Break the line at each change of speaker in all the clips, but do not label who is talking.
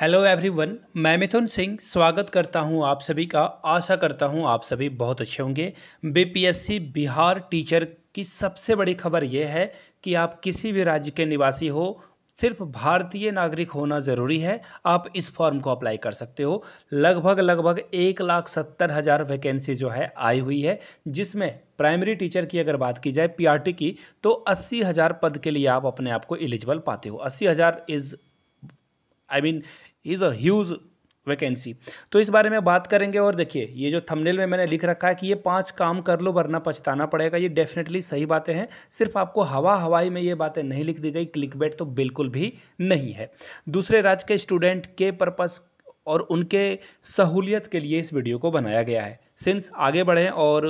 hello everyone मैं मिथुन सिंह स्वागत करता हूं आप सभी का आशा करता हूं आप सभी बहुत अच्छे होंगे बीपीएससी बिहार टीचर की सबसे बड़ी खबर यह है कि आप किसी भी राज्य के निवासी हो सिर्फ भारतीय नागरिक होना ज़रूरी है आप इस फॉर्म को अप्लाई कर सकते हो लगभग लगभग एक लाख सत्तर हज़ार वैकेंसी जो है आई हुई है जिसमें प्राइमरी टीचर की अगर बात की जाए पीआरटी की तो अस्सी हज़ार पद के लिए आप अपने आप को एलिजिबल पाते हो अस्सी हज़ार is I mean is a huge vacancy तो इस बारे में बात करेंगे और देखिए ये जो थंबनेल में मैंने लिख रखा है कि ये पांच काम कर लो वरना पछताना पड़ेगा ये डेफिनेटली सही बातें हैं सिर्फ आपको हवा हवाई में ये बातें नहीं लिख दी गई क्लिक बेट तो बिल्कुल भी नहीं है दूसरे राज्य के स्टूडेंट के पर्पज़ और उनके सहूलियत के लिए इस वीडियो को बनाया गया है सिंस आगे बढ़ें और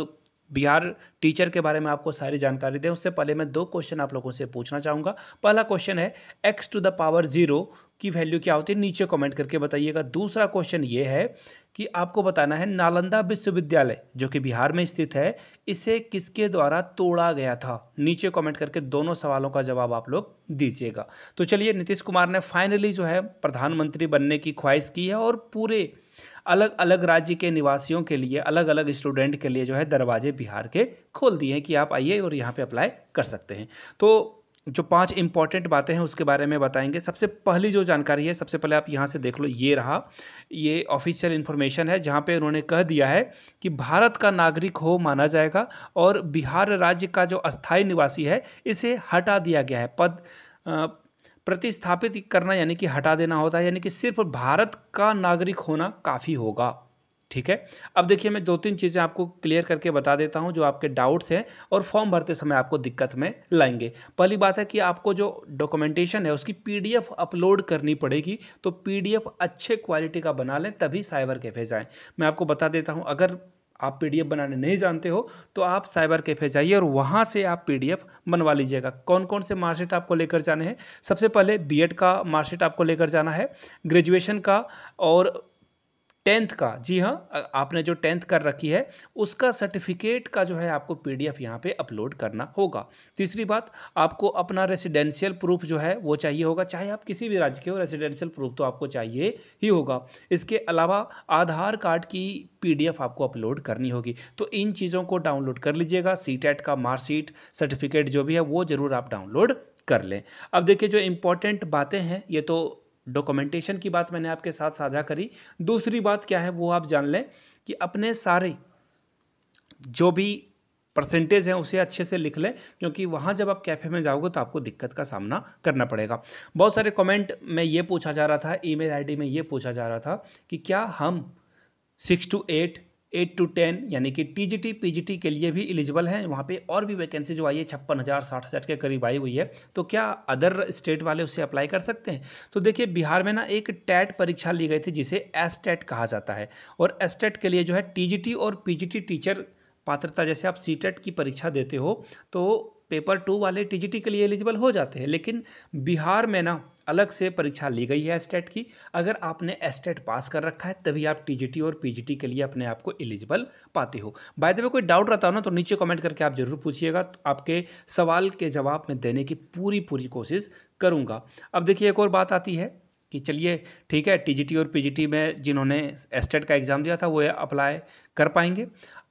बिहार टीचर के बारे में आपको सारी जानकारी दें उससे पहले मैं दो क्वेश्चन आप लोगों से पूछना चाहूँगा पहला क्वेश्चन है x to the power zero की वैल्यू क्या होती है नीचे कमेंट करके बताइएगा दूसरा क्वेश्चन ये है कि आपको बताना है नालंदा विश्वविद्यालय जो कि बिहार में स्थित है इसे किसके द्वारा तोड़ा गया था नीचे कमेंट करके दोनों सवालों का जवाब आप लोग दीजिएगा तो चलिए नीतीश कुमार ने फाइनली जो है प्रधानमंत्री बनने की ख्वाहिश की है और पूरे अलग अलग राज्य के निवासियों के लिए अलग अलग स्टूडेंट के लिए जो है दरवाजे बिहार के खोल दिए हैं कि आप आइए और यहाँ पे अप्लाई कर सकते हैं तो जो पांच इंपॉर्टेंट बातें हैं उसके बारे में बताएंगे सबसे पहली जो जानकारी है सबसे पहले आप यहाँ से देख लो ये रहा ये ऑफिशियल इन्फॉर्मेशन है जहाँ पे उन्होंने कह दिया है कि भारत का नागरिक हो माना जाएगा और बिहार राज्य का जो अस्थायी निवासी है इसे हटा दिया गया है पद प्रतिस्थापित करना यानी कि हटा देना होता है यानी कि सिर्फ भारत का नागरिक होना काफ़ी होगा ठीक है अब देखिए मैं दो तीन चीज़ें आपको क्लियर करके बता देता हूँ जो आपके डाउट्स हैं और फॉर्म भरते समय आपको दिक्कत में लाएंगे पहली बात है कि आपको जो डॉक्यूमेंटेशन है उसकी पीडीएफ अपलोड करनी पड़ेगी तो पीडीएफ अच्छे क्वालिटी का बना लें तभी साइबर कैफे जाएँ मैं आपको बता देता हूँ अगर आप पी बनाने नहीं जानते हो तो आप साइबर कैफे जाइए और वहाँ से आप पी बनवा लीजिएगा कौन कौन से मार्कशीट आपको लेकर जाने हैं सबसे पहले बीएड का मार्कशीट आपको लेकर जाना है ग्रेजुएशन का और टेंथ का जी हाँ आपने जो टेंथ कर रखी है उसका सर्टिफिकेट का जो है आपको पीडीएफ यहाँ पर अपलोड करना होगा तीसरी बात आपको अपना रेसिडेंशियल प्रूफ जो है वो चाहिए होगा चाहे आप किसी भी राज्य के हो रेसिडेंशियल प्रूफ तो आपको चाहिए ही होगा इसके अलावा आधार कार्ड की पीडीएफ आपको अपलोड करनी होगी तो इन चीज़ों को डाउनलोड कर लीजिएगा सी का मार्कशीट सर्टिफिकेट जो भी है वो ज़रूर आप डाउनलोड कर लें अब देखिए जो इम्पोर्टेंट बातें हैं ये तो डॉक्यूमेंटेशन की बात मैंने आपके साथ साझा करी दूसरी बात क्या है वो आप जान लें कि अपने सारे जो भी परसेंटेज हैं उसे अच्छे से लिख लें क्योंकि वहाँ जब आप कैफ़े में जाओगे तो आपको दिक्कत का सामना करना पड़ेगा बहुत सारे कमेंट में ये पूछा जा रहा था ईमेल आईडी में ये पूछा जा रहा था कि क्या हम six two eight eight two ten यानी कि टीजीटी पीजीटी के लिए भी एलिजिबल हैं वहाँ पे और भी वैकेंसी जो आई है छप्पन हज़ार साठ हज़ार के करीब आई हुई है तो क्या अदर स्टेट वाले उससे अप्लाई कर सकते हैं तो देखिए बिहार में ना एक टैट परीक्षा ली गई थी जिसे एस टैट कहा जाता है और एस टैट के लिए जो है टी और पी टीचर पात्रता जैसे आप सी की परीक्षा देते हो तो पेपर टू वाले टी के लिए एलिजिबल हो जाते हैं लेकिन बिहार में ना अलग से परीक्षा ली गई है एसटेट e की अगर आपने एस्टेट e पास कर रखा है तभी आप टीजीटी और पीजीटी के लिए अपने आप को एलिजिबल पाते हो बाय द वे कोई डाउट रहता हो ना तो नीचे कमेंट करके आप जरूर पूछिएगा तो आपके सवाल के जवाब में देने की पूरी पूरी कोशिश करूँगा अब देखिए एक और बात आती है कि चलिए ठीक है टीजीटी और पीजीटी में जिन्होंने एस्टेट e का एग्ज़ाम दिया था वो अप्लाई कर पाएंगे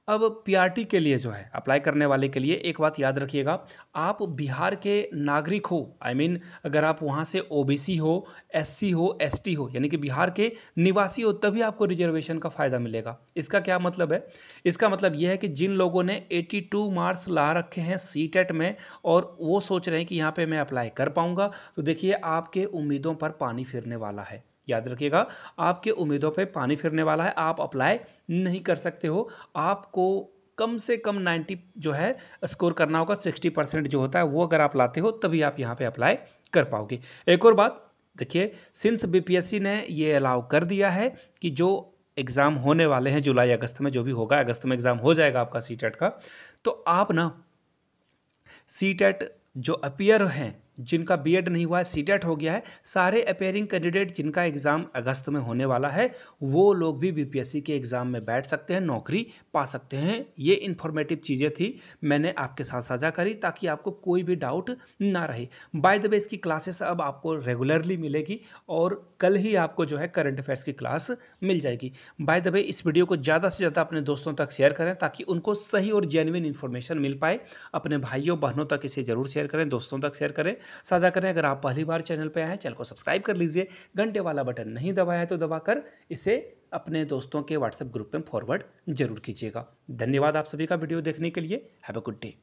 अब पी के लिए जो है अप्लाई करने वाले के लिए एक बात याद रखिएगा आप बिहार के नागरिक हो आई I मीन mean, अगर आप वहाँ से ओ हो एस हो एस हो यानी कि बिहार के निवासी हो तभी आपको रिजर्वेशन का फ़ायदा मिलेगा इसका क्या मतलब है इसका मतलब यह है कि जिन लोगों ने 82 मार्क्स ला रखे हैं सी e में और वो सोच रहे हैं कि यहाँ पर मैं अप्लाई कर पाऊँगा तो देखिए आपके उम्मीदों पर पानी फिरने वाला है याद रखिएगा आपके उम्मीदों पे पानी फिरने वाला है आप अप्लाई नहीं कर सकते हो आपको कम से कम 90 जो है स्कोर करना होगा 60 परसेंट जो होता है वो अगर आप लाते हो तभी आप यहाँ पे अप्लाई कर पाओगे एक और बात देखिए सिंस बीपीएससी ने ये अलाउ कर दिया है कि जो एग्ज़ाम होने वाले हैं जुलाई अगस्त में जो भी होगा अगस्त में एग्ज़ाम हो जाएगा आपका सी e का तो आप ना सी e जो अपियर हैं जिनका बी नहीं हुआ है सी e हो गया है सारे अपेयरिंग कैंडिडेट जिनका एग्ज़ाम अगस्त में होने वाला है वो लोग भी बी के एग्ज़ाम में बैठ सकते हैं नौकरी पा सकते हैं ये इन्फॉर्मेटिव चीज़ें थी मैंने आपके साथ साझा करी ताकि आपको कोई भी डाउट ना रहे बाय द वे इसकी क्लासेस अब आपको रेगुलरली मिलेगी और कल ही आपको जो है करंट अफेयर्स की क्लास मिल जाएगी बाय द वे इस वीडियो को ज़्यादा से ज़्यादा अपने दोस्तों तक शेयर करें ताकि उनको सही और जेनविन इन्फॉर्मेशन मिल पाए अपने भाइयों बहनों तक इसे ज़रूर शेयर करें दोस्तों तक शेयर करें साझा करें अगर आप पहली बार चैनल पर आए हैं चैनल को सब्सक्राइब कर लीजिए घंटे वाला बटन नहीं दबाया है तो दबाकर इसे अपने दोस्तों के व्हाट्सएप ग्रुप में फॉरवर्ड जरूर कीजिएगा धन्यवाद आप सभी का वीडियो देखने के लिए हैव अ गुड डे